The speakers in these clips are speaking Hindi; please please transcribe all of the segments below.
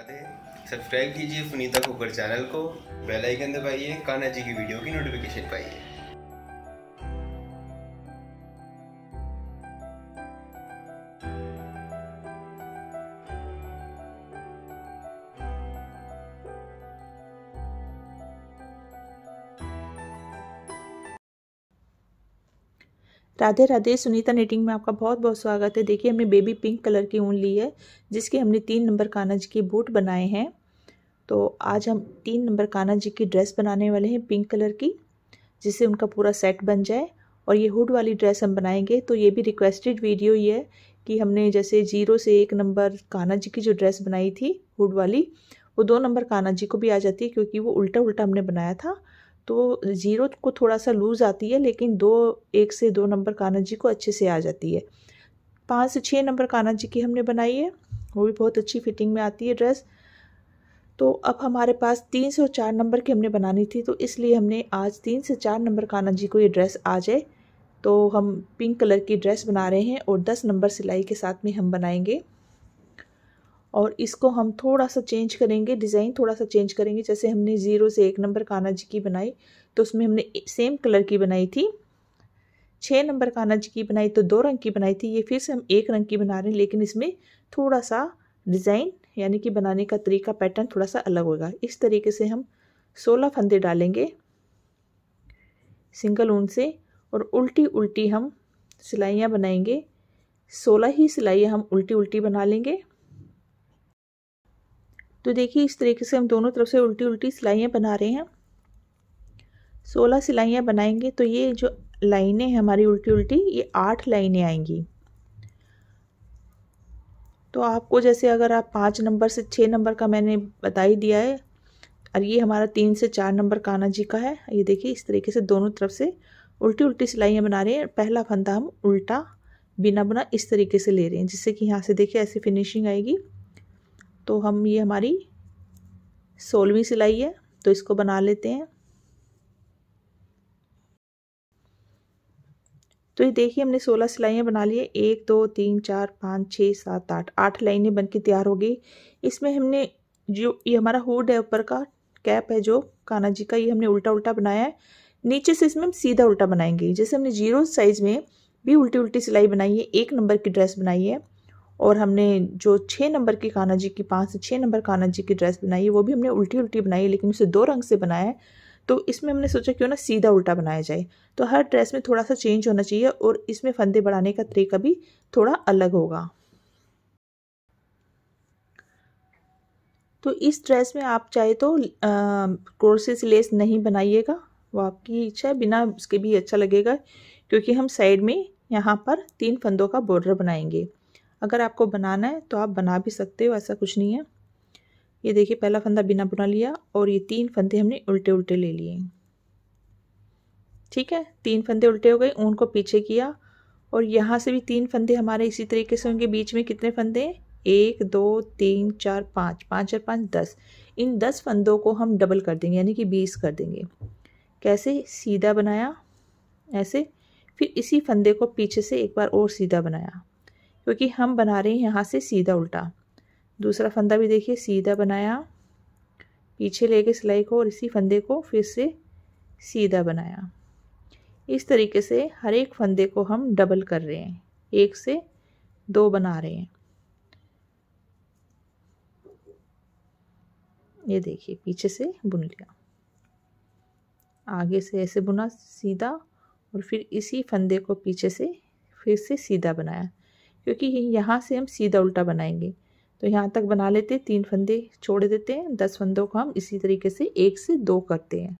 राधे सब्सक्राइब कीजिए पुनीता कुकर चैनल को बेल आइकन दबाइए कान्हा जी की वीडियो की नोटिफिकेशन पाइए राधे राधे सुनीता नेटिंग में आपका बहुत बहुत स्वागत है देखिए हमने बेबी पिंक कलर की ऊन ली है जिसके हमने तीन नंबर काना जी के बूट बनाए हैं तो आज हम तीन नंबर काना जी की ड्रेस बनाने वाले हैं पिंक कलर की जिससे उनका पूरा सेट बन जाए और ये हुड वाली ड्रेस हम बनाएंगे तो ये भी रिक्वेस्टेड वीडियो ही है कि हमने जैसे जीरो से एक नंबर काना जी की जो ड्रेस बनाई थी हुड वाली वो दो नंबर काना जी को भी आ जाती है क्योंकि वो उल्टा उल्टा हमने बनाया था तो ज़ीरो को थोड़ा सा लूज़ आती है लेकिन दो एक से दो नंबर कान्हा जी को अच्छे से आ जाती है पाँच से छः नंबर कान्हा जी की हमने बनाई है वो भी बहुत अच्छी फिटिंग में आती है ड्रेस तो अब हमारे पास तीन से और चार नंबर की हमने बनानी थी तो इसलिए हमने आज तीन से चार नंबर कान्हा जी को ये ड्रेस आ जाए तो हम पिंक कलर की ड्रेस बना रहे हैं और दस नंबर सिलाई के साथ में हम बनाएंगे और इसको हम थोड़ा सा चेंज करेंगे डिज़ाइन थोड़ा सा चेंज करेंगे जैसे हमने ज़ीरो से एक नंबर काना जी की बनाई तो उसमें हमने सेम कलर की बनाई थी छः नंबर काना जी की बनाई तो दो रंग की बनाई थी ये फिर से हम एक रंग की बना रहे हैं लेकिन इसमें थोड़ा सा डिज़ाइन यानी कि बनाने का तरीका पैटर्न थोड़ा सा अलग होगा इस तरीके से हम सोलह फंदे डालेंगे सिंगल ऊन से और उल्टी उल्टी हम सिलाइयाँ बनाएंगे सोलह ही सिलाइयाँ हम उल्टी उल्टी बना लेंगे तो देखिए इस तरीके से हम दोनों तरफ से उल्टी उल्टी सिलाइयाँ बना रहे हैं सोलह सिलाइयाँ बनाएंगे तो ये जो लाइनें हैं हमारी उल्टी उल्टी ये आठ लाइनें आएंगी तो आपको जैसे अगर आप पाँच नंबर से छः नंबर का मैंने बता ही दिया है और ये हमारा तीन से चार नंबर काना जी का है ये देखिए इस तरीके से दोनों तरफ से उल्टी उल्टी सिलाइयाँ बना रहे हैं पहला फंदा हम उल्टा बिना बुना इस तरीके से ले रहे हैं जिससे कि यहाँ से देखिए ऐसी फिनिशिंग आएगी तो हम ये हमारी सोलहवीं सिलाई है तो इसको बना लेते हैं तो ये देखिए हमने सोलह सिलाइयाँ बना ली है एक दो तीन चार पाँच छः सात आठ आठ लाइनें बन के तैयार हो गई इसमें हमने जो ये हमारा हुड है ऊपर का कैप है जो काना जी का ये हमने उल्टा उल्टा बनाया है नीचे से इसमें हम सीधा उल्टा बनाएंगे जैसे हमने जीरो साइज़ में भी उल्टी उल्टी सिलाई बनाई है एक नंबर की ड्रेस बनाई है और हमने जो छः नंबर की कान्हा जी की पाँच से छः नंबर कान्हा जी की ड्रेस बनाई है वो भी हमने उल्टी उल्टी बनाई है लेकिन उसे दो रंग से बनाया है तो इसमें हमने सोचा क्यों ना सीधा उल्टा बनाया जाए तो हर ड्रेस में थोड़ा सा चेंज होना चाहिए और इसमें फंदे बढ़ाने का तरीका भी थोड़ा अलग होगा तो इस ड्रेस में आप चाहे तो क्रोसेस लेस नहीं बनाइएगा वो आपकी इच्छा है बिना उसके भी अच्छा लगेगा क्योंकि हम साइड में यहाँ पर तीन फंदों का बॉर्डर बनाएंगे अगर आपको बनाना है तो आप बना भी सकते हो ऐसा कुछ नहीं है ये देखिए पहला फंदा बिना बुना लिया और ये तीन फंदे हमने उल्टे उल्टे ले लिए ठीक है तीन फंदे उल्टे हो गए ऊन को पीछे किया और यहाँ से भी तीन फंदे हमारे इसी तरीके से होंगे बीच में कितने फंदे हैं एक दो तीन चार पाँच पाँच और पाँच दस इन दस फंदों को हम डबल कर देंगे यानी कि बीस कर देंगे कैसे सीधा बनाया ऐसे फिर इसी फंदे को पीछे से एक बार और सीधा बनाया क्योंकि हम बना रहे हैं यहाँ से सीधा उल्टा दूसरा फंदा भी देखिए सीधा बनाया पीछे ले गए सिलाई को और इसी फंदे को फिर से सीधा बनाया इस तरीके से हर एक फंदे को हम डबल कर रहे हैं एक से दो बना रहे हैं ये देखिए पीछे से बुन लिया आगे से ऐसे बुना सीधा और फिर इसी फंदे को पीछे से फिर से सीधा बनाया क्योंकि यहाँ से हम सीधा उल्टा बनाएंगे तो यहाँ तक बना लेते हैं तीन फंदे छोड़ देते हैं दस फंदों को हम इसी तरीके से एक से दो करते हैं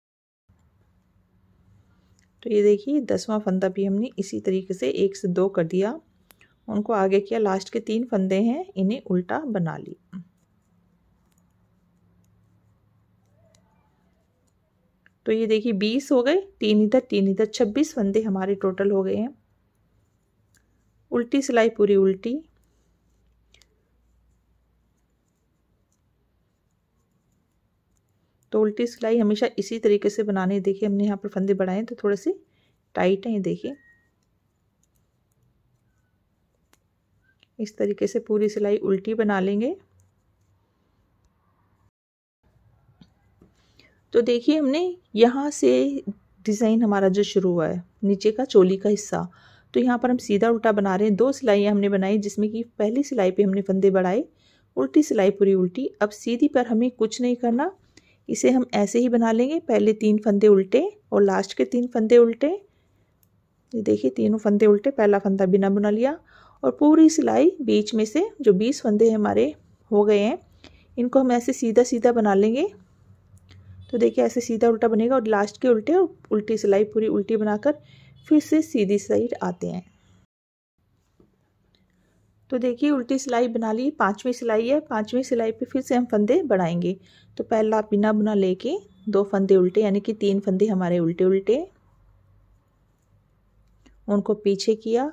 तो ये देखिए दसवां फंदा भी हमने इसी तरीके से एक से दो कर दिया उनको आगे किया लास्ट के तीन फंदे हैं इन्हें उल्टा बना लिया तो ये देखिए बीस हो गए तीन इधर तीन इधर छब्बीस फंदे हमारे टोटल हो गए हैं उल्टी सिलाई पूरी उल्टी तो उल्टी सिलाई हमेशा इसी तरीके से बनाने देखिए हमने यहाँ पर फंदे बढ़ाए तो थोड़े से टाइट हैं ये देखिए इस तरीके से पूरी सिलाई उल्टी बना लेंगे तो देखिए हमने यहाँ से डिज़ाइन हमारा जो शुरू हुआ है नीचे का चोली का हिस्सा तो यहाँ पर हम सीधा उल्टा बना रहे हैं दो सिलाइयाँ हमने बनाई जिसमें कि पहली सिलाई पे हमने फंदे बढ़ाए उल्टी सिलाई पूरी उल्टी अब सीधी पर हमें कुछ नहीं करना इसे हम ऐसे ही बना लेंगे पहले तीन फंदे उल्टे और लास्ट के तीन फंदे उल्टे ये देखिए तीनों फंदे उल्टे पहला फंदा बिना बुना लिया और पूरी सिलाई बीच में से जो बीस फंदे हमारे हो गए हैं इनको हम ऐसे सीधा सीधा बना लेंगे तो देखिए ऐसे सीधा उल्टा बनेगा और लास्ट के उल्टे और उल्टी सिलाई पूरी उल्टी बनाकर फिर से सीधी साइड आते हैं तो देखिए उल्टी सिलाई बना ली पांचवी सिलाई है पांचवी सिलाई पे फिर से हम फंदे बढ़ाएंगे तो पहला आप बिना बुना लेके दो फंदे उल्टे यानी कि तीन फंदे हमारे उल्टे उल्टे उनको पीछे किया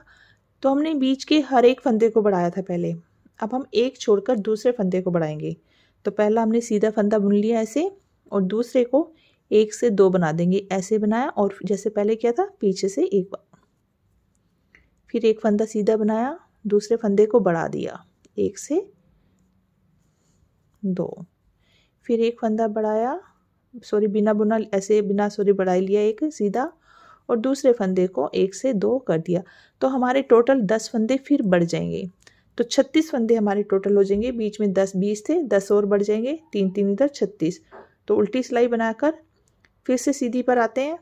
तो हमने बीच के हर एक फंदे को बढ़ाया था पहले अब हम एक छोड़कर दूसरे फंदे को बढ़ाएंगे तो पहला हमने सीधा फंदा बुन लिया ऐसे और दूसरे को एक से दो बना देंगे ऐसे बनाया और जैसे पहले किया था पीछे से एक बार फिर एक फंदा सीधा बनाया दूसरे फंदे को बढ़ा दिया एक से दो फिर एक फंदा बढ़ाया सॉरी बिना बुना ऐसे बिना सॉरी बढ़ाई लिया एक सीधा और दूसरे फंदे को एक से दो कर दिया तो हमारे टोटल दस फंदे फिर बढ़ जाएंगे तो छत्तीस फंदे हमारे टोटल हो जाएंगे बीच में दस बीस थे दस और बढ़ जाएंगे तीन तीन इधर छत्तीस तो उल्टी सिलाई बनाकर फिर से सीधी पर आते हैं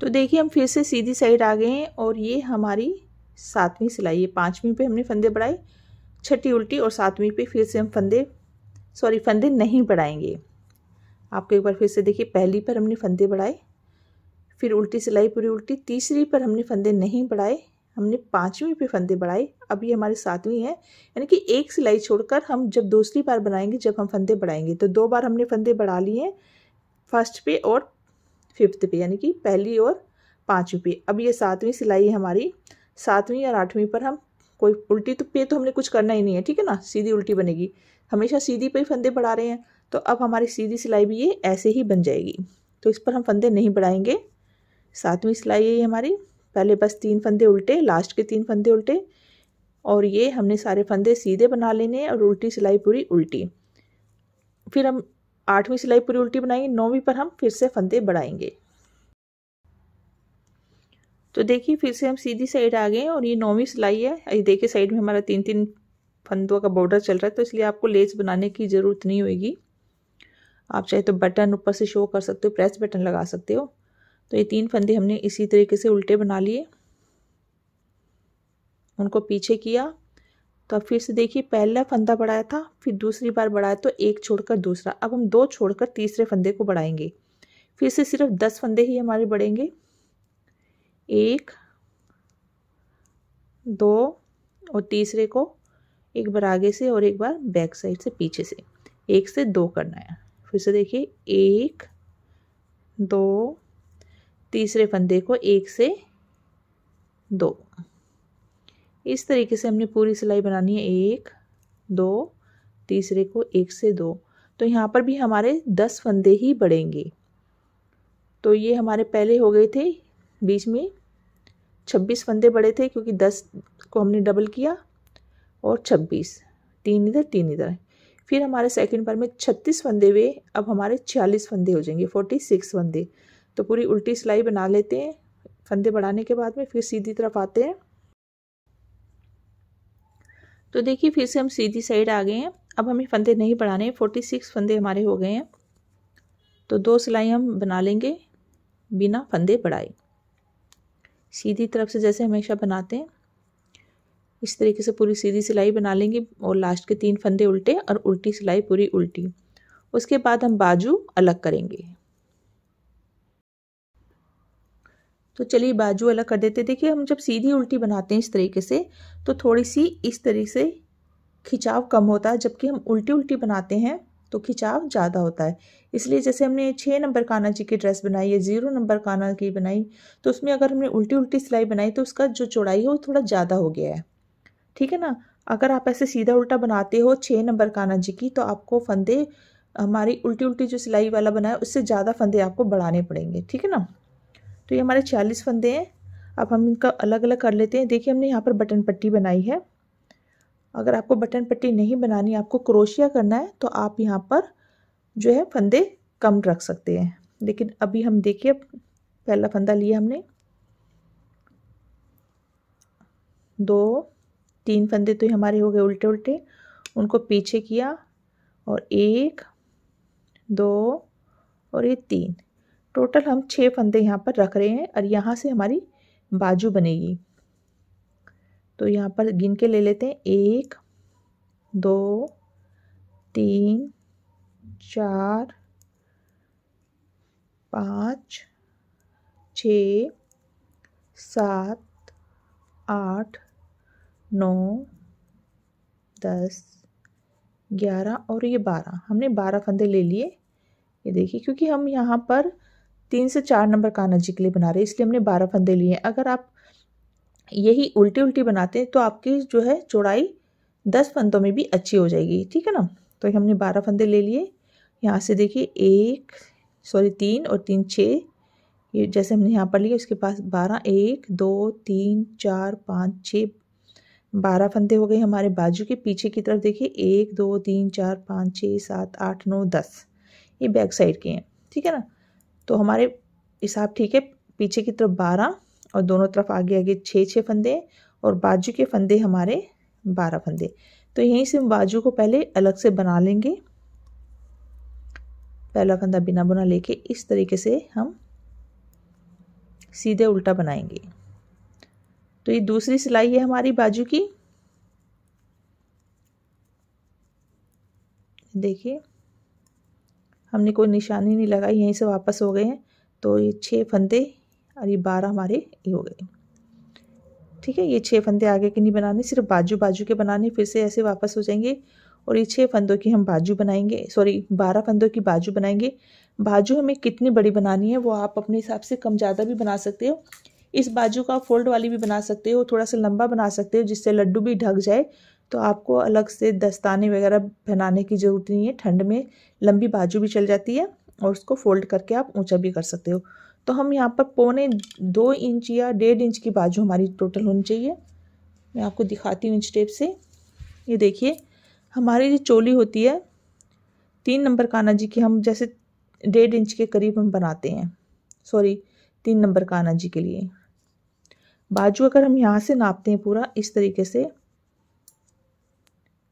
तो देखिए हम फिर से सीधी साइड आ गए हैं और ये हमारी सातवीं सिलाई है पाँचवीं पे हमने फंदे बढ़ाए छठी उल्टी और सातवीं पे फिर से हम फंदे सॉरी फंदे नहीं बढ़ाएंगे आपको एक बार फिर से देखिए पहली पर हमने फंदे बढ़ाए फिर उल्टी सिलाई पूरी उल्टी तीसरी पर हमने फंदे नहीं बढ़ाए हमने पाँचवीं पे फंदे बढ़ाए अभी हमारी सातवीं है यानी कि एक सिलाई छोड़कर हम जब दूसरी बार बनाएंगे जब हम फंदे बढ़ाएंगे तो दो बार हमने फंदे बढ़ा लिए हैं फर्स्ट पे और फिफ्थ पे यानी कि पहली और पाँचवीं पे अब ये सातवीं सिलाई है हमारी सातवीं और आठवीं पर हम कोई उल्टी तो पे तो हमने कुछ करना ही नहीं है ठीक है ना सीधी उल्टी बनेगी हमेशा सीधी पे ही फंदे बढ़ा रहे हैं तो अब हमारी सीधी सिलाई भी ये ऐसे ही बन जाएगी तो इस पर हम फंदे नहीं बढ़ाएंगे सातवीं सिलाई है हमारी पहले बस तीन फंदे उल्टे लास्ट के तीन फंदे उल्टे और ये हमने सारे फंदे सीधे बना लेने हैं और उल्टी सिलाई पूरी उल्टी फिर हम आठवीं सिलाई पूरी उल्टी बनाएंगे नौवीं पर हम फिर से फंदे बढ़ाएंगे तो देखिए फिर से हम सीधी साइड आ गए और ये नौवीं सिलाई है ये देखिए साइड में हमारा तीन तीन फंदों का बॉर्डर चल रहा है तो इसलिए आपको लेस बनाने की ज़रूरत नहीं होगी आप चाहे तो बटन ऊपर से शो कर सकते हो प्रेस बटन लगा सकते हो तो ये तीन फंदे हमने इसी तरीके से उल्टे बना लिए उनको पीछे किया तो अब फिर से देखिए पहला फंदा बढ़ाया था फिर दूसरी बार बढ़ाया तो एक छोड़कर दूसरा अब हम दो छोड़कर तीसरे फंदे को बढ़ाएंगे फिर से सिर्फ दस फंदे ही हमारे बढ़ेंगे एक दो और तीसरे को एक बार आगे से और एक बार बैक साइड से पीछे से एक से दो करना है फिर से देखिए एक दो तीसरे फंदे को एक से दो इस तरीके से हमने पूरी सिलाई बनानी है एक दो तीसरे को एक से दो तो यहाँ पर भी हमारे दस फंदे ही बढ़ेंगे तो ये हमारे पहले हो गए थे बीच में छब्बीस फंदे बढ़े थे क्योंकि दस को हमने डबल किया और छब्बीस तीन इधर तीन इधर फिर हमारे सेकंड पर में छत्तीस फंदे हुए अब हमारे छियालीस फंदे हो जाएंगे फोर्टी सिक्स फंदे तो पूरी उल्टी सिलाई बना लेते हैं फंदे बढ़ाने के बाद में फिर सीधी तरफ आते हैं तो देखिए फिर से हम सीधी साइड आ गए हैं अब हमें फंदे नहीं बढ़ाने फोर्टी सिक्स फंदे हमारे हो गए हैं तो दो सिलाई हम बना लेंगे बिना फंदे बढ़ाए सीधी तरफ से जैसे हमेशा बनाते हैं इस तरीके से पूरी सीधी सिलाई बना लेंगे और लास्ट के तीन फंदे उल्टे और उल्टी सिलाई पूरी उल्टी उसके बाद हम बाजू अलग करेंगे तो चलिए बाजू अलग कर देते देखिए हम जब सीधी उल्टी बनाते हैं इस तरीके से तो थोड़ी सी इस तरीके से खिंचाव कम होता है जबकि हम उल्टी उल्टी बनाते हैं तो खिंचाव ज़्यादा होता है इसलिए जैसे हमने छः नंबर काना जी की ड्रेस बनाई या ज़ीरो नंबर काना की बनाई तो उसमें अगर हमने उल्टी उल्टी सिलाई बनाई तो उसका जो चौड़ाई है वो थोड़ा ज़्यादा हो गया है ठीक है ना अगर आप ऐसे सीधा उल्टा बनाते हो छः नंबर काना जी की तो आपको फंदे हमारी उल्टी उल्टी जो सिलाई वाला बनाया उससे ज़्यादा फंदे आपको बढ़ाने पड़ेंगे ठीक है ना तो ये हमारे चालीस फंदे हैं अब हम इनका अलग अलग कर लेते हैं देखिए हमने यहाँ पर बटन पट्टी बनाई है अगर आपको बटन पट्टी नहीं बनानी आपको क्रोशिया करना है तो आप यहाँ पर जो है फंदे कम रख सकते हैं लेकिन अभी हम देखिए पहला फंदा लिया हमने दो तीन फंदे तो हमारे हो गए उल्टे उल्टे उनको पीछे किया और एक दो और ये तीन टोटल हम छः फंदे यहाँ पर रख रहे हैं और यहाँ से हमारी बाजू बनेगी तो यहाँ पर गिन के ले लेते हैं एक दो तीन चार पाँच छ सात आठ नौ दस ग्यारह और ये बारह हमने बारह फंदे ले लिए ये देखिए क्योंकि हम यहाँ पर तीन से चार नंबर कान्हा जी के लिए बना रहे इसलिए हमने बारह फंदे लिए हैं अगर आप यही उल्टी उल्टी बनाते हैं तो आपकी जो है चौड़ाई दस फंदों में भी अच्छी हो जाएगी ठीक है ना तो हमने बारह फंदे ले लिए यहाँ से देखिए एक सॉरी तीन और तीन छः ये जैसे हमने यहाँ पर लिए उसके पास बारह एक दो तीन चार पाँच छः बारह फंदे हो गए हमारे बाजू के पीछे की तरफ देखिए एक दो तीन चार पाँच छः सात आठ नौ दस ये बैक साइड के हैं ठीक है ना तो हमारे हिसाब ठीक है पीछे की तरफ बारह और दोनों तरफ आगे आगे छः छः फंदे और बाजू के फंदे हमारे बारह फंदे तो यहीं से हम बाजू को पहले अलग से बना लेंगे पहला फंदा बिना बुना लेके इस तरीके से हम सीधे उल्टा बनाएंगे तो ये दूसरी सिलाई है हमारी बाजू की देखिए हमने कोई निशानी नहीं लगाई यहीं से वापस हो गए हैं तो ये छः फंदे और ये बारह हमारे ये हो गए ठीक है ये छः फंदे आगे के नहीं बनाने सिर्फ बाजू बाजू के बनाने फिर से ऐसे वापस हो जाएंगे और ये छः फंदों की हम बाजू बनाएंगे सॉरी बारह फंदों की बाजू बनाएंगे बाजू हमें कितनी बड़ी बनानी है वो आप अपने हिसाब से कम ज़्यादा भी बना सकते हो इस बाजू का फोल्ड वाली भी बना सकते हो थोड़ा सा लंबा बना सकते हो जिससे लड्डू भी ढक जाए तो आपको अलग से दस्ताने वगैरह बनाने की ज़रूरत नहीं है ठंड में लंबी बाजू भी चल जाती है और उसको फोल्ड करके आप ऊंचा भी कर सकते हो तो हम यहाँ पर पौने दो इंच या डेढ़ इंच की बाजू हमारी टोटल होनी चाहिए मैं आपको दिखाती हूँ इंच टेप से ये देखिए हमारी जो चोली होती है तीन नंबर काना जी की हम जैसे डेढ़ इंच के करीब हम बनाते हैं सॉरी तीन नंबर काना जी के लिए बाजू अगर हम यहाँ से नापते हैं पूरा इस तरीके से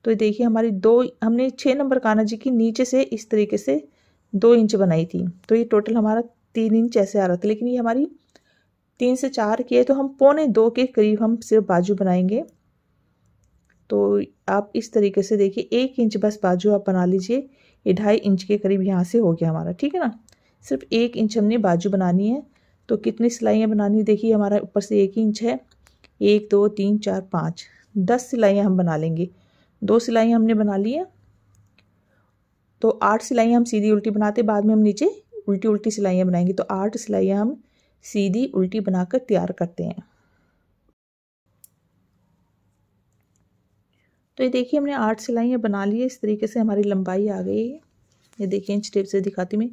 तो देखिए हमारी दो हमने छः नंबर काना जी की नीचे से इस तरीके से दो इंच बनाई थी तो ये टोटल हमारा तीन इंच ऐसे आ रहा था लेकिन ये हमारी तीन से चार की है तो हम पौने दो के करीब हम सिर्फ बाजू बनाएंगे तो आप इस तरीके से देखिए एक इंच बस बाजू आप बना लीजिए ये ढाई इंच के करीब यहाँ से हो गया हमारा ठीक है ना सिर्फ एक इंच हमने बाजू बनानी है तो कितनी सिलाइयाँ बनानी देखिए हमारा ऊपर से एक इंच है एक दो तीन चार पाँच दस सिलाइयाँ हम बना लेंगे दो सिलाई हमने बना ली है तो आठ सिलाई हम सीधी उल्टी बनाते बाद में हम नीचे उल्टी उल्टी सिलाइयाँ बनाएंगे तो आठ सिलाइयाँ हम सीधी उल्टी बनाकर तैयार करते हैं तो ये देखिए हमने आठ सिलाइयाँ बना ली है इस तरीके से हमारी लंबाई आ गई है ये देखिए इंच टेप से दिखाती मैं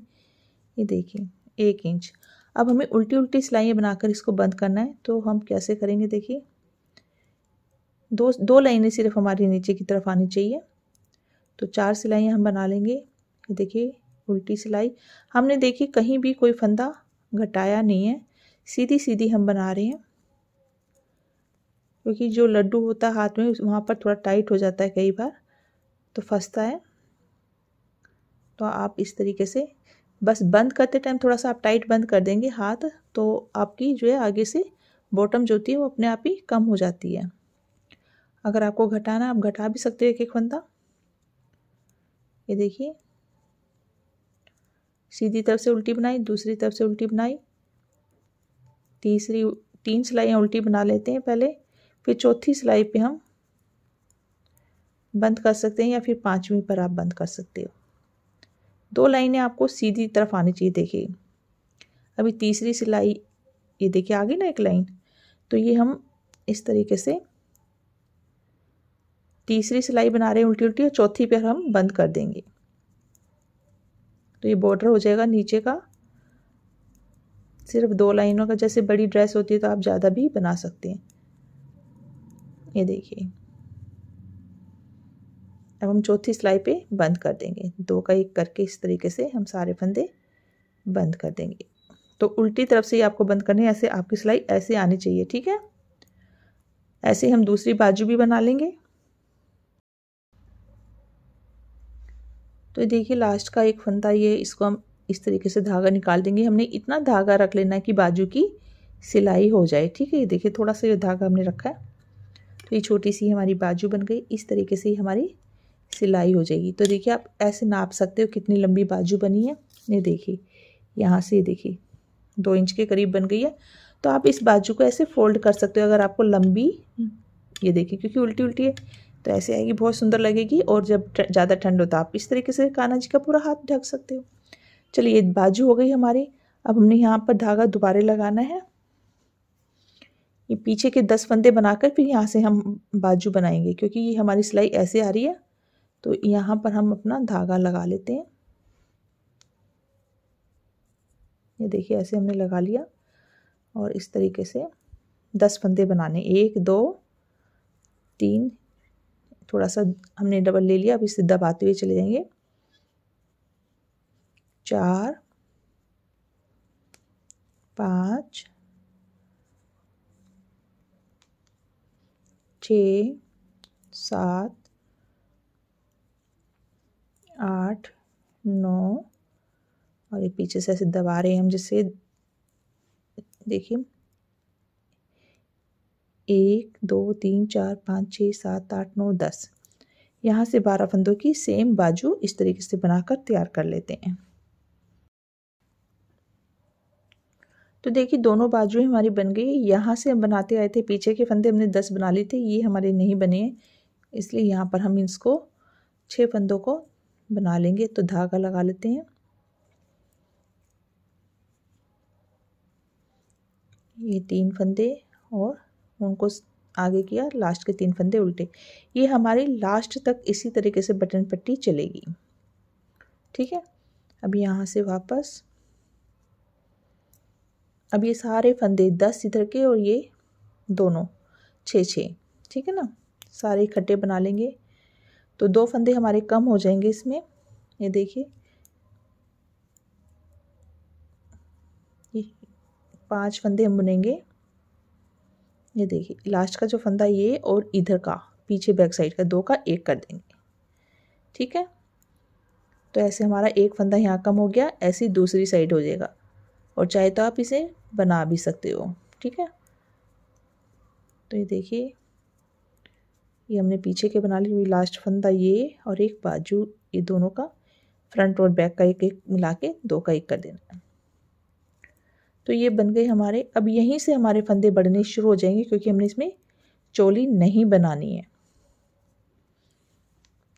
ये देखिए एक इंच अब हमें उल्टी उल्टी सिलाइयाँ बनाकर इसको बंद करना है तो हम कैसे करेंगे देखिए दो दो लाइनें सिर्फ हमारी नीचे की तरफ आनी चाहिए तो चार सिलाइयाँ हम बना लेंगे देखिए उल्टी सिलाई हमने देखी कहीं भी कोई फंदा घटाया नहीं है सीधी सीधी हम बना रहे हैं क्योंकि जो लड्डू होता है हाथ में वहाँ पर थोड़ा टाइट हो जाता है कई बार तो फंसता है तो आप इस तरीके से बस बंद करते टाइम थोड़ा सा आप टाइट बंद कर देंगे हाथ तो आपकी जो है आगे से बॉटम जो होती है वो अपने आप ही कम हो जाती है अगर आपको घटाना आप घटा भी सकते हो एक एक फंदा ये देखिए सीधी तरफ से उल्टी बनाई दूसरी तरफ से उल्टी बनाई तीसरी तीन सिलाइयाँ उल्टी बना लेते हैं पहले फिर चौथी सिलाई पे हम बंद कर सकते हैं या फिर पांचवी पर आप बंद कर सकते हो दो लाइनें आपको सीधी तरफ आनी चाहिए देखिए अभी तीसरी सिलाई ये देखिए आ गई ना एक लाइन तो ये हम इस तरीके से तीसरी सिलाई बना रहे हैं उल्टी उल्टी और चौथी पर हम बंद कर देंगे तो ये बॉर्डर हो जाएगा नीचे का सिर्फ दो लाइनों का जैसे बड़ी ड्रेस होती है तो आप ज़्यादा भी बना सकते हैं ये देखिए अब हम चौथी सिलाई पे बंद कर देंगे दो का एक करके इस तरीके से हम सारे फंदे बंद कर देंगे तो उल्टी तरफ से ही आपको बंद करने ऐसे आपकी सिलाई ऐसे आनी चाहिए ठीक है ऐसे हम दूसरी बाजू भी बना लेंगे तो ये देखिए लास्ट का एक फंदा ये इसको हम इस तरीके से धागा निकाल देंगे हमने इतना धागा रख लेना है कि बाजू की सिलाई हो जाए ठीक है ये देखिए थोड़ा सा ये धागा हमने रखा है तो ये छोटी सी हमारी बाजू बन गई इस तरीके से ही हमारी सिलाई हो जाएगी तो देखिए आप ऐसे नाप सकते हो कितनी लंबी बाजू बनी है ये देखिए यहाँ से ये देखिए दो इंच के करीब बन गई है तो आप इस बाजू को ऐसे फोल्ड कर सकते हो अगर आपको लंबी ये देखिए क्योंकि उल्टी उल्टी है तो ऐसे आएगी बहुत सुंदर लगेगी और जब ज़्यादा ठंड होता तो है आप इस तरीके से कान्हा जी का पूरा हाथ ढक सकते हो चलिए ये बाजू हो गई हमारी अब हमने यहाँ पर धागा दोबारा लगाना है ये पीछे के दस फंदे बनाकर फिर यहाँ से हम बाजू बनाएंगे क्योंकि ये हमारी सिलाई ऐसे आ रही है तो यहाँ पर हम अपना धागा लगा लेते हैं ये देखिए ऐसे हमने लगा लिया और इस तरीके से दस फंदे बनाने एक दो तीन थोड़ा सा हमने डबल ले लिया अभी सीधा पाते हुए चले जाएंगे चार पाँच छ सात आठ नौ और ये पीछे से ऐसे दबा रहे हैं हम जिससे देखिए एक दो तीन चार पाँच छः सात आठ नौ दस यहाँ से बारह फंदों की सेम बाजू इस तरीके से बनाकर तैयार कर लेते हैं तो देखिए दोनों बाजू हमारी बन गई यहाँ से हम बनाते आए थे पीछे के फंदे हमने दस बना लिए थे ये हमारे नहीं बने इसलिए यहाँ पर हम इसको छः फंदों को बना लेंगे तो धागा लगा लेते हैं ये तीन फंदे और उनको आगे किया लास्ट के तीन फंदे उल्टे ये हमारी लास्ट तक इसी तरीके से बटन पट्टी चलेगी ठीक है अब यहाँ से वापस अब ये सारे फंदे दस इधर के और ये दोनों छः छः ठीक है ना सारे इकट्ठे बना लेंगे तो दो फंदे हमारे कम हो जाएंगे इसमें ये देखिए ये पांच फंदे हम बुनेंगे ये देखिए लास्ट का जो फंदा ये और इधर का पीछे बैक साइड का दो का एक कर देंगे ठीक है तो ऐसे हमारा एक फंदा यहाँ कम हो गया ऐसी दूसरी साइड हो जाएगा और चाहे तो आप इसे बना भी सकते हो ठीक है तो ये देखिए ये हमने पीछे के बना ली लास्ट फंदा ये और एक बाजू ये दोनों का फ्रंट और बैक का एक एक मिला के दो का एक कर देना है तो ये बन गए हमारे अब यहीं से हमारे फंदे बढ़ने शुरू हो जाएंगे क्योंकि हमने इसमें चोली नहीं बनानी है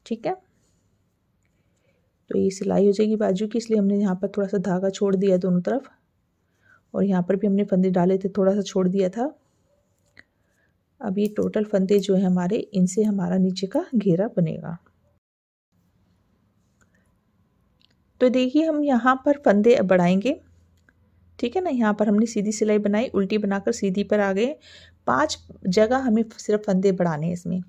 ठीक है तो ये सिलाई हो जाएगी बाजू की इसलिए हमने यहाँ पर थोड़ा सा धागा छोड़ दिया दोनों तरफ और यहाँ पर भी हमने फंदे डाले थे थोड़ा सा छोड़ दिया था अब ये टोटल फंदे जो है हमारे इनसे हमारा नीचे का घेरा बनेगा तो देखिए हम यहाँ पर फंदे बढ़ाएंगे ठीक है ना यहाँ पर हमने सीधी सिलाई बनाई उल्टी बनाकर सीधी पर आ गए पाँच जगह हमें सिर्फ फंदे बढ़ाने हैं इसमें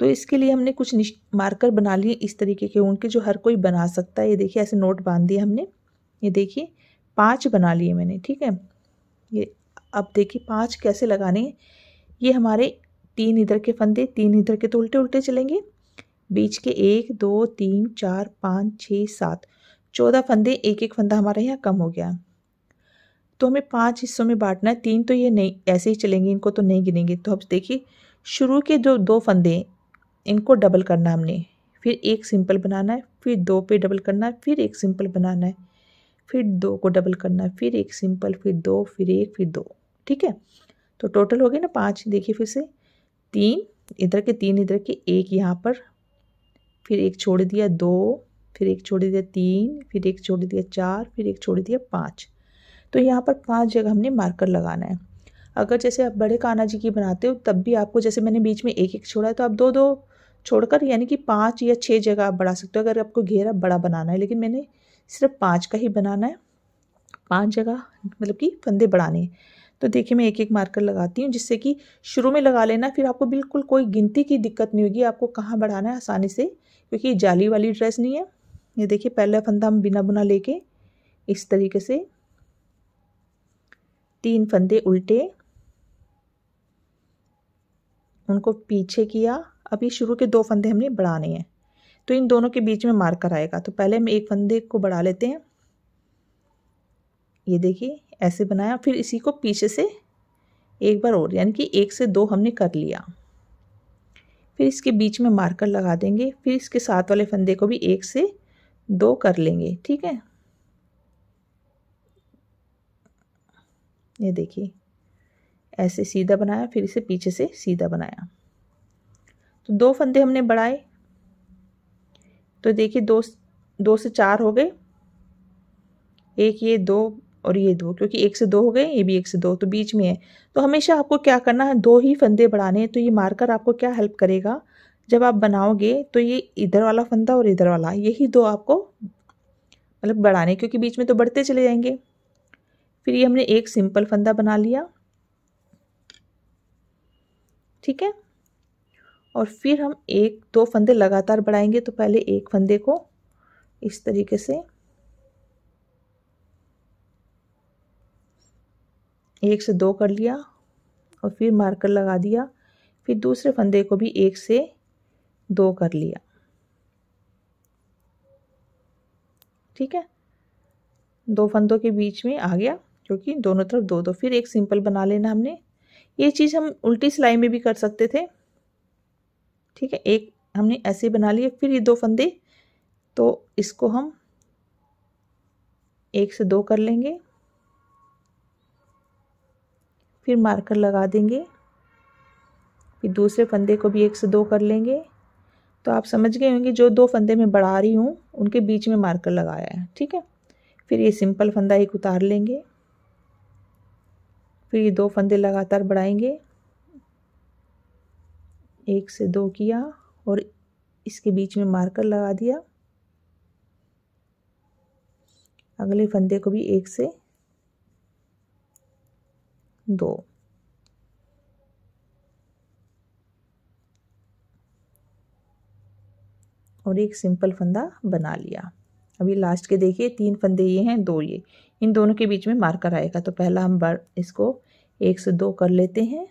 तो इसके लिए हमने कुछ मार्कर बना लिए इस तरीके के उनके जो हर कोई बना सकता है ये देखिए ऐसे नोट बांध दिए हमने ये देखिए पाँच बना लिए मैंने ठीक है ये अब देखिए पाँच कैसे लगाने ये हमारे तीन इधर के फंदे तीन इधर के तो उल्टे उल्टे चलेंगे बीच के एक दो तीन चार पाँच छः सात चौदह फंदे एक एक फंदा हमारे यहाँ कम हो गया तो हमें पांच हिस्सों में बांटना है तीन तो ये नहीं ऐसे ही चलेंगे इनको तो नहीं गिनेंगे तो अब देखिए शुरू के जो दो फंदे इनको डबल करना हमने फिर एक सिंपल बनाना है फिर दो पे डबल करना है फिर एक सिंपल बनाना है फिर दो को डबल करना है फिर एक सिंपल फिर दो फिर एक फिर दो ठीक है तो टोटल हो गए ना पाँच देखिए फिर से तीन इधर के तीन इधर के एक यहाँ पर फिर एक छोड़ दिया दो फिर एक छोड़ दिया तीन फिर एक छोड़ दिया चार फिर एक छोड़ दिया पाँच तो यहाँ पर पाँच जगह हमने मार्कर लगाना है अगर जैसे आप बड़े कान्हा जी की बनाते हो तब भी आपको जैसे मैंने बीच में एक एक छोड़ा है तो आप दो दो छोड़कर यानी कि पाँच या छः जगह आप बढ़ा सकते हो अगर आपको घेरा बड़ा बनाना है लेकिन मैंने सिर्फ पाँच का ही बनाना है पाँच जगह मतलब कि फंदे बढ़ाने हैं तो देखिए मैं एक एक मार्कर लगाती हूँ जिससे कि शुरू में लगा लेना फिर आपको बिल्कुल कोई गिनती की दिक्कत नहीं होगी आपको कहाँ बढ़ाना है आसानी से क्योंकि जाली वाली ड्रेस नहीं है ये देखिए पहला फंदा हम बिना बुना लेके इस तरीके से तीन फंदे उल्टे उनको पीछे किया अभी शुरू के दो फंदे हमने बढ़ाने हैं तो इन दोनों के बीच में मार्कर आएगा तो पहले हम एक फंदे को बढ़ा लेते हैं ये देखिए ऐसे बनाया फिर इसी को पीछे से एक बार और यानी कि एक से दो हमने कर लिया फिर इसके बीच में मार्कर लगा देंगे फिर इसके साथ वाले फंदे को भी एक से दो कर लेंगे ठीक है ये देखिए ऐसे सीधा बनाया फिर इसे पीछे से सीधा बनाया तो दो फंदे हमने बढ़ाए तो देखिए दो दो से चार हो गए एक ये दो और ये दो क्योंकि एक से दो हो गए ये भी एक से दो तो बीच में है तो हमेशा आपको क्या करना है दो ही फंदे बढ़ाने हैं तो ये मार्कर आपको क्या हेल्प करेगा जब आप बनाओगे तो ये इधर वाला फंदा और इधर वाला यही दो आपको मतलब बढ़ाने क्योंकि बीच में तो बढ़ते चले जाएंगे फिर ये हमने एक सिंपल फंदा बना लिया ठीक है और फिर हम एक दो फंदे लगातार बढ़ाएंगे तो पहले एक फंदे को इस तरीके से एक से दो कर लिया और फिर मार्कर लगा दिया फिर दूसरे फंदे को भी एक से दो कर लिया ठीक है दो फंदों के बीच में आ गया क्योंकि दोनों तरफ दो दो फिर एक सिंपल बना लेना हमने ये चीज़ हम उल्टी सिलाई में भी कर सकते थे ठीक है एक हमने ऐसे बना लिए फिर ये दो फंदे तो इसको हम एक से दो कर लेंगे फिर मार्कर लगा देंगे फिर दूसरे फंदे को भी एक से दो कर लेंगे तो आप समझ गए होंगे जो दो फंदे मैं बढ़ा रही हूँ उनके बीच में मार्कर लगाया है ठीक है फिर ये सिंपल फंदा एक उतार लेंगे फिर ये दो फंदे लगातार बढ़ाएंगे एक से दो किया और इसके बीच में मार्कर लगा दिया अगले फंदे को भी एक से दो और एक सिंपल फंदा बना लिया अभी लास्ट के देखिए तीन फंदे ये हैं दो ये इन दोनों के बीच में मार्कर आएगा तो पहला हम इसको एक से दो कर लेते हैं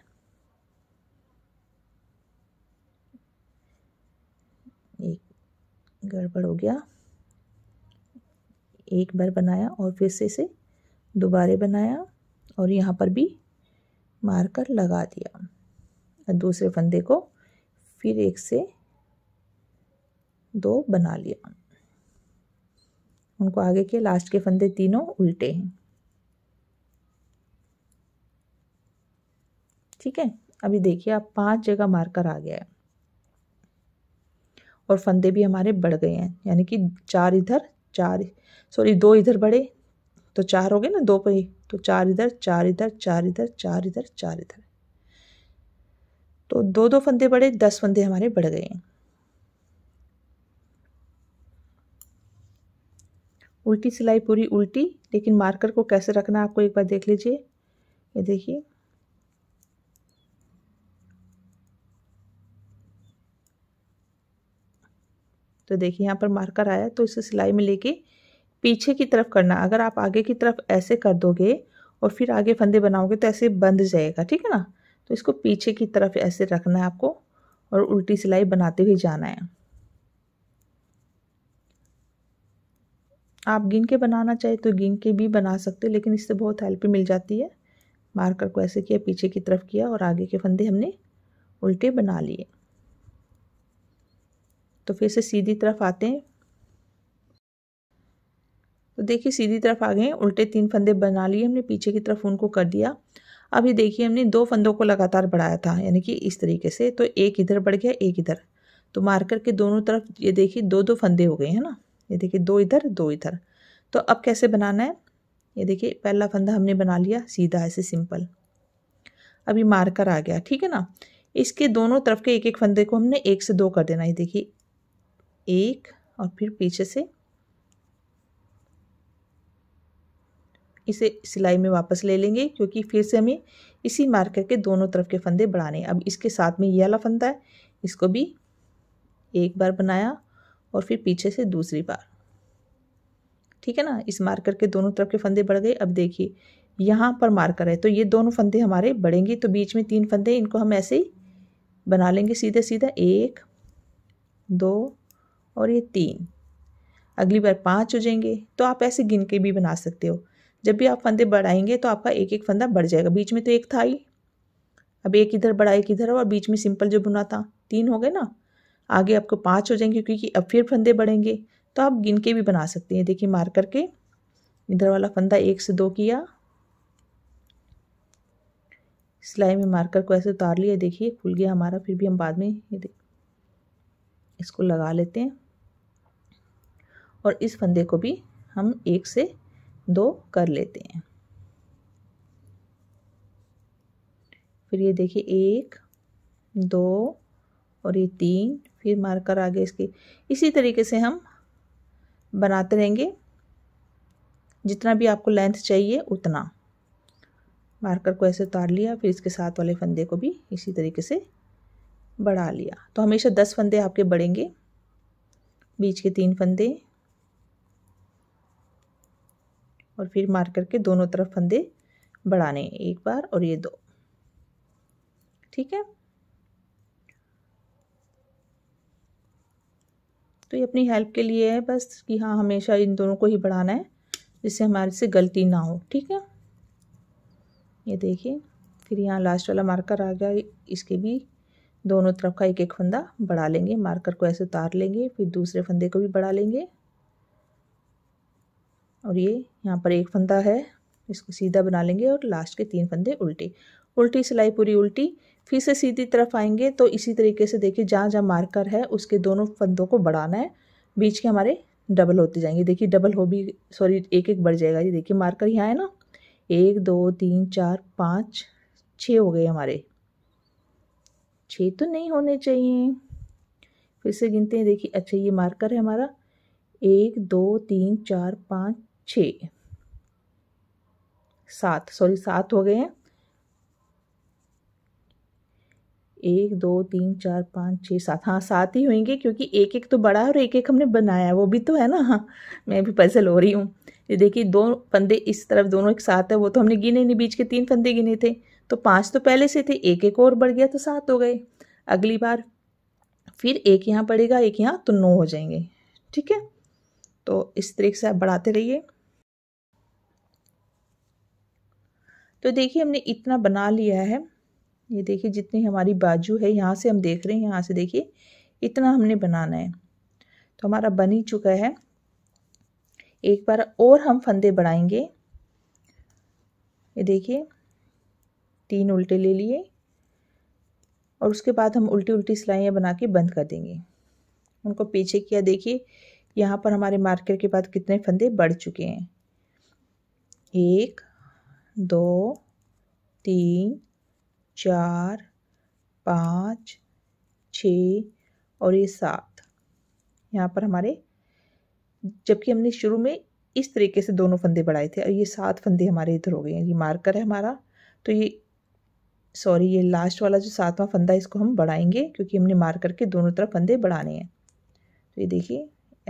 एक गड़बड़ हो गया एक बार बनाया और फिर से इसे दोबारे बनाया और यहाँ पर भी मार्कर लगा दिया और दूसरे फंदे को फिर एक से दो बना लिया उनको आगे के लास्ट के फंदे तीनों उल्टे हैं ठीक है अभी देखिए आप पांच जगह मार्कर आ गया है और फंदे भी हमारे बढ़ गए हैं यानी कि चार इधर चार सॉरी दो इधर बढ़े तो चार हो गए ना दो पे तो चार इधर चार इधर चार इधर चार इधर चार इधर तो दो दो फंदे बढ़े दस फंदे हमारे बढ़ गए हैं उल्टी सिलाई पूरी उल्टी लेकिन मार्कर को कैसे रखना आपको एक बार देख लीजिए ये देखिए तो देखिए यहाँ पर मार्कर आया तो इसे सिलाई में लेके पीछे की तरफ करना अगर आप आगे की तरफ ऐसे कर दोगे और फिर आगे फंदे बनाओगे तो ऐसे बंद जाएगा ठीक है ना तो इसको पीछे की तरफ ऐसे रखना है आपको और उल्टी सिलाई बनाते हुए जाना है आप गिन के बनाना चाहे तो गिन के भी बना सकते हो लेकिन इससे बहुत हेल्प मिल जाती है मार्कर को ऐसे किया पीछे की तरफ किया और आगे के फंदे हमने उल्टे बना लिए तो फिर से सीधी तरफ आते हैं तो देखिए सीधी तरफ आ गए उल्टे तीन फंदे बना लिए हमने पीछे की तरफ उनको कर दिया अब ये देखिए हमने दो फंदों को लगातार बढ़ाया था यानी कि इस तरीके से तो एक इधर बढ़ गया एक इधर तो मार्कर के दोनों तरफ ये देखिए दो दो फंदे हो गए हैं ना ये देखिए दो इधर दो इधर तो अब कैसे बनाना है ये देखिए पहला फंदा हमने बना लिया सीधा ऐसे सिंपल अभी मार्कर आ गया ठीक है ना इसके दोनों तरफ के एक एक फंदे को हमने एक से दो कर देना ये देखिए एक और फिर पीछे से इसे सिलाई में वापस ले लेंगे क्योंकि फिर से हमें इसी मार्कर के दोनों तरफ के फंदे बढ़ाने अब इसके साथ में ये वाला फंदा है इसको भी एक बार बनाया और फिर पीछे से दूसरी बार ठीक है ना इस मार्कर के दोनों तरफ के फंदे बढ़ गए अब देखिए यहाँ पर मार्कर है तो ये दोनों फंदे हमारे बढ़ेंगे तो बीच में तीन फंदे इनको हम ऐसे ही बना लेंगे सीधे सीधा एक दो और ये तीन अगली बार पाँच हो जाएंगे तो आप ऐसे गिन के भी बना सकते हो जब भी आप फंदे बढ़ाएंगे तो आपका एक एक फंदा बढ़ जाएगा बीच में तो एक था ही अब एक इधर बढ़ा एक इधर और बीच में सिंपल जो बुना था तीन हो गए ना आगे आपको पाँच हो जाएंगे क्योंकि अब फिर फंदे बढ़ेंगे तो आप गिन के भी बना सकते हैं देखिए मार करके इधर वाला फंदा एक से दो किया सिलाई में मार्कर को ऐसे उतार लिया देखिए खुल गया हमारा फिर भी हम बाद में ये इसको लगा लेते हैं और इस फंदे को भी हम एक से दो कर लेते हैं फिर ये देखिए एक दो और ये तीन फिर मार्कर आगे इसके इसी तरीके से हम बनाते रहेंगे जितना भी आपको लेंथ चाहिए उतना मार्कर को ऐसे उतार लिया फिर इसके साथ वाले फंदे को भी इसी तरीके से बढ़ा लिया तो हमेशा दस फंदे आपके बढ़ेंगे बीच के तीन फंदे और फिर मार्कर के दोनों तरफ फंदे बढ़ाने एक बार और ये दो ठीक है तो ये अपनी हेल्प के लिए है बस कि हाँ हमेशा इन दोनों को ही बढ़ाना है जिससे हमारे से गलती ना हो ठीक है ये देखिए फिर यहाँ लास्ट वाला मार्कर आ गया इसके भी दोनों तरफ का एक एक फंदा बढ़ा लेंगे मार्कर को ऐसे उतार लेंगे फिर दूसरे फंदे को भी बढ़ा लेंगे और ये यहाँ पर एक फंदा है इसको सीधा बना लेंगे और लास्ट के तीन फंदे उल्टे उल्टी सिलाई पूरी उल्टी फिर से सीधी तरफ आएंगे तो इसी तरीके से देखिए जहाँ जहाँ मार्कर है उसके दोनों फंदों को बढ़ाना है बीच के हमारे डबल होते जाएंगे देखिए डबल हो भी सॉरी एक एक बढ़ जाएगा ये देखिए मार्कर यहाँ है ना एक दो तीन चार पाँच छः हो गए हमारे छः तो नहीं होने चाहिए फिर से गिनते हैं देखिए अच्छा ये मार्कर है हमारा एक दो तीन चार पाँच छ सात सॉरी सात हो गए हैं एक दो तीन चार पाँच छः सात हाँ सात ही होंगे क्योंकि एक एक तो बड़ा है और एक एक हमने बनाया है वो भी तो है ना हाँ मैं भी पजल हो रही हूँ ये देखिए दो फंदे इस तरफ दोनों एक साथ है वो तो हमने गिने नहीं बीच के तीन फंदे गिने थे तो पांच तो पहले से थे एक एक और बढ़ गया तो सात हो गए अगली बार फिर एक यहाँ पड़ेगा एक यहाँ तो नौ हो जाएंगे ठीक है तो इस तरीके से आप बढ़ाते रहिए तो देखिए हमने इतना बना लिया है ये देखिए जितनी हमारी बाजू है यहाँ से हम देख रहे हैं यहाँ से देखिए इतना हमने बनाना है तो हमारा बन ही चुका है एक बार और हम फंदे बढ़ाएंगे ये देखिए तीन उल्टे ले लिए और उसके बाद हम उल्टी उल्टी सिलाइयाँ बना के बंद कर देंगे उनको पीछे किया देखिए यहाँ पर हमारे मार्कर के बाद कितने फंदे बढ़ चुके हैं एक दो तीन चार पाँच छ और ये सात यहाँ पर हमारे जबकि हमने शुरू में इस तरीके से दोनों फंदे बढ़ाए थे और ये सात फंदे हमारे इधर हो गए हैं ये मार्कर है हमारा तो ये सॉरी ये लास्ट वाला जो सातवां फंदा इसको हम बढ़ाएंगे क्योंकि हमने मार्कर के दोनों तरफ फंदे बढ़ाने हैं तो ये देखिए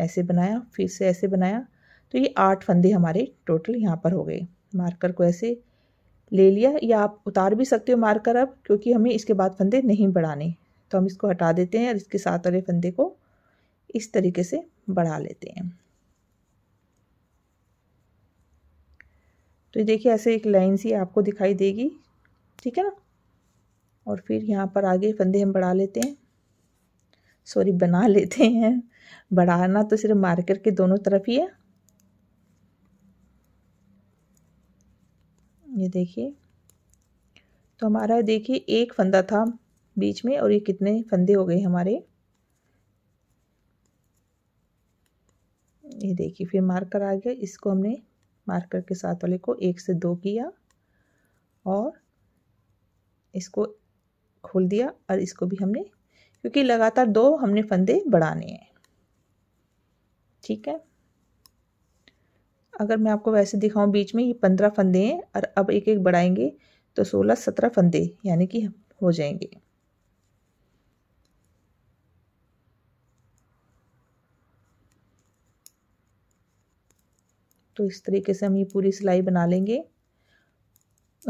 ऐसे बनाया फिर से ऐसे बनाया तो ये आठ फंदे हमारे टोटल यहाँ पर हो गए मार्कर को ऐसे ले लिया या आप उतार भी सकते हो मार्कर अब क्योंकि हमें इसके बाद फंदे नहीं बढ़ाने तो हम इसको हटा देते हैं और इसके साथ वाले फंदे को इस तरीके से बढ़ा लेते हैं तो ये देखिए ऐसे एक लाइन सी आपको दिखाई देगी ठीक है ना और फिर यहाँ पर आगे फंदे हम बढ़ा लेते हैं सॉरी बना लेते हैं बढ़ाना तो सिर्फ मार्कर के दोनों तरफ ही है ये देखिए तो हमारा देखिए एक फंदा था बीच में और ये कितने फंदे हो गए हमारे ये देखिए फिर मार्कर आ गया इसको हमने मार्कर के साथ वाले को एक से दो किया और इसको खोल दिया और इसको भी हमने क्योंकि लगातार दो हमने फंदे बढ़ाने हैं ठीक है अगर मैं आपको वैसे दिखाऊं बीच में ये पंद्रह फंदे हैं और अब एक एक बढ़ाएंगे तो सोलह सत्रह फंदे यानी कि हो जाएंगे तो इस तरीके से हम ये पूरी सिलाई बना लेंगे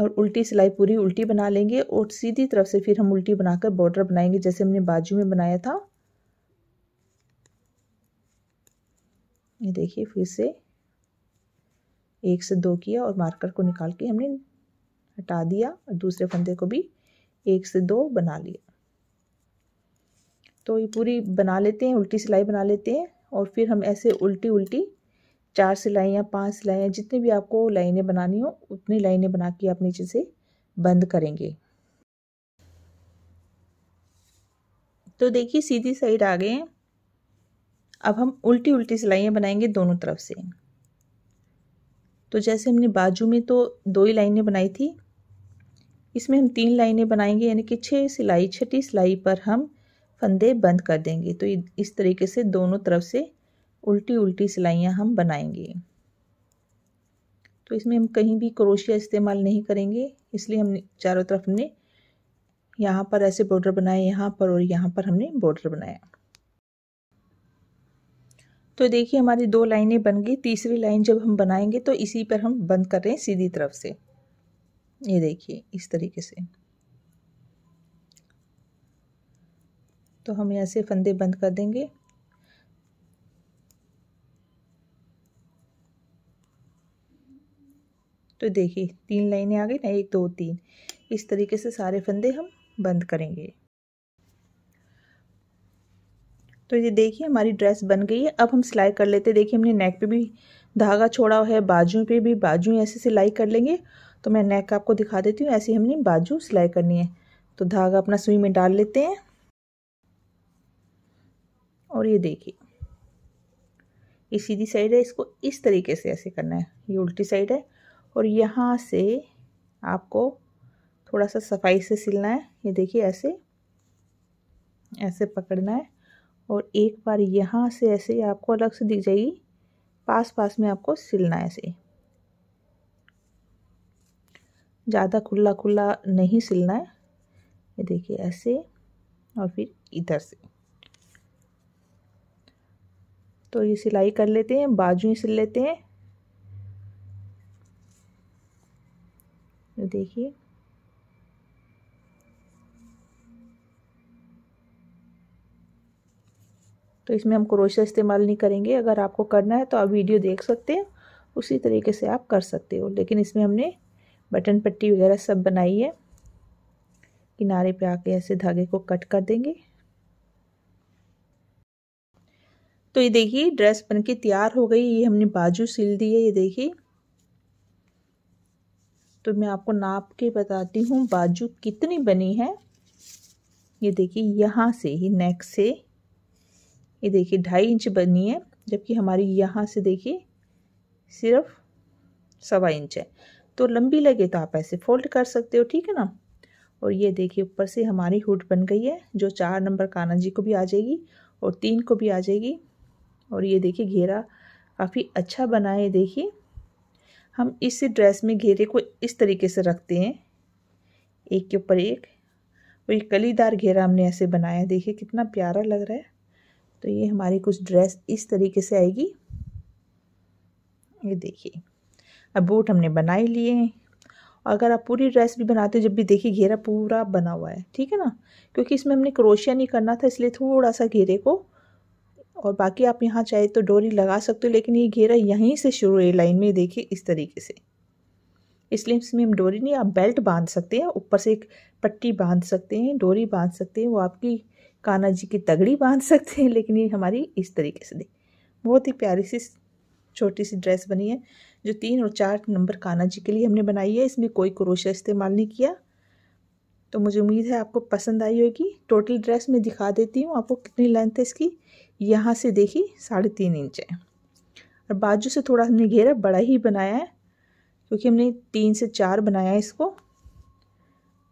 और उल्टी सिलाई पूरी उल्टी बना लेंगे और सीधी तरफ से फिर हम उल्टी बनाकर बॉर्डर बनाएंगे जैसे हमने बाजू में बनाया था ये देखिए फिर से एक से दो किया और मार्कर को निकाल के हमने हटा दिया और दूसरे फंदे को भी एक से दो बना लिया तो ये पूरी बना लेते हैं उल्टी सिलाई बना लेते हैं और फिर हम ऐसे उल्टी उल्टी चार सिलाइयाँ पांच सिलाइयाँ जितनी भी आपको लाइनें बनानी हो उतनी लाइनें बना के आप नीचे से बंद करेंगे तो देखिए सीधी साइड आ गए हैं अब हम उल्टी उल्टी सिलाइयाँ बनाएंगे दोनों तरफ से तो जैसे हमने बाजू में तो दो ही लाइनें बनाई थी इसमें हम तीन लाइनें बनाएंगे यानी कि छः सिलाई छठी सिलाई पर हम फंदे बंद कर देंगे तो इस तरीके से दोनों तरफ से उल्टी उल्टी सिलाइयाँ हम बनाएंगे तो इसमें हम कहीं भी क्रोशिया इस्तेमाल नहीं करेंगे इसलिए हमने चारों तरफ हमने यहाँ पर ऐसे बॉर्डर बनाए यहाँ पर और यहाँ पर हमने बॉर्डर बनाया तो देखिए हमारी दो लाइनें बन गई तीसरी लाइन जब हम बनाएंगे तो इसी पर हम बंद कर रहे हैं सीधी तरफ से ये देखिए इस तरीके से तो हम यहाँ से फंदे बंद कर देंगे तो देखिए तीन लाइनें आ गई ना एक दो तीन इस तरीके से सारे फंदे हम बंद करेंगे तो ये देखिए हमारी ड्रेस बन गई है अब हम सिलाई कर लेते हैं देखिए हमने नेक पे भी धागा छोड़ा हुआ है बाजू पे भी बाजू ऐसे सिलाई कर लेंगे तो मैं नेक आपको दिखा देती हूँ ऐसे हमने बाजू सिलाई करनी है तो धागा अपना सुई में डाल लेते हैं और ये देखिए ये सीधी साइड है इसको इस तरीके से ऐसे करना है ये उल्टी साइड है और यहाँ से आपको थोड़ा सा सफाई से सिलना है ये देखिए ऐसे ऐसे पकड़ना है और एक बार यहाँ से ऐसे आपको अलग से दी जाएगी पास पास में आपको सिलना है ऐसे ज़्यादा खुला खुला नहीं सिलना है ये देखिए ऐसे और फिर इधर से तो ये सिलाई कर लेते हैं बाजू ही सिल लेते हैं देखिए तो इसमें हम क्रोशा इस्तेमाल नहीं करेंगे अगर आपको करना है तो आप वीडियो देख सकते हैं उसी तरीके से आप कर सकते हो लेकिन इसमें हमने बटन पट्टी वगैरह सब बनाई है किनारे पे आके ऐसे धागे को कट कर देंगे तो ये देखिए ड्रेस बन के तैयार हो गई ये हमने बाजू सिल दी है ये देखिए तो मैं आपको नाप के बताती हूँ बाजू कितनी बनी है ये देखिए यहाँ से ही नेक से ये देखिए ढाई इंच बनी है जबकि हमारी यहाँ से देखिए सिर्फ सवा इंच है तो लंबी लगे तो आप ऐसे फोल्ड कर सकते हो ठीक है ना और ये देखिए ऊपर से हमारी हुड बन गई है जो चार नंबर काना जी को भी आ जाएगी और तीन को भी आ जाएगी और ये देखिए घेरा काफ़ी अच्छा बना है देखिए हम इस ड्रेस में घेरे को इस तरीके से रखते हैं एक के ऊपर एक और ये कलीदार घेरा हमने ऐसे बनाया देखिए कितना प्यारा लग रहा है तो ये हमारी कुछ ड्रेस इस तरीके से आएगी ये देखिए अब बूट हमने बना ही लिए हैं अगर आप पूरी ड्रेस भी बनाते हो जब भी देखिए घेरा पूरा बना हुआ है ठीक है ना क्योंकि इसमें हमने क्रोशिया नहीं करना था इसलिए थोड़ा सा घेरे को और बाकी आप यहाँ चाहे तो डोरी लगा सकते हो लेकिन ये घेरा यहीं से शुरू है लाइन में देखिए इस तरीके से इसलिए इसमें हम डोरी नहीं आप बेल्ट बांध सकते हैं ऊपर से एक पट्टी बांध सकते हैं डोरी बांध सकते हैं वो आपकी कान्हा जी की तगड़ी बांध सकते हैं लेकिन ये हमारी इस तरीके से दे बहुत ही प्यारी सी छोटी सी ड्रेस बनी है जो तीन और चार नंबर कान्हा जी के लिए हमने बनाई है इसमें कोई क्रोशा इस्तेमाल नहीं किया तो मुझे उम्मीद है आपको पसंद आई होगी टोटल ड्रेस मैं दिखा देती हूँ आपको कितनी लेंथ है इसकी यहाँ से देखी साढ़े तीन इंच है और बाजू से थोड़ा हमने घेरा बड़ा ही बनाया है क्योंकि हमने तीन से चार बनाया है इसको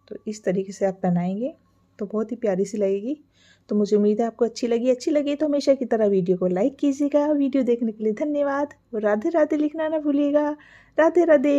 तो इस तरीके से आप बनाएंगे तो बहुत ही प्यारी सी लगेगी तो मुझे उम्मीद है आपको अच्छी लगी अच्छी लगी तो हमेशा की तरह वीडियो को लाइक कीजिएगा वीडियो देखने के लिए धन्यवाद राधे राधे लिखना ना भूलिएगा राधे राधे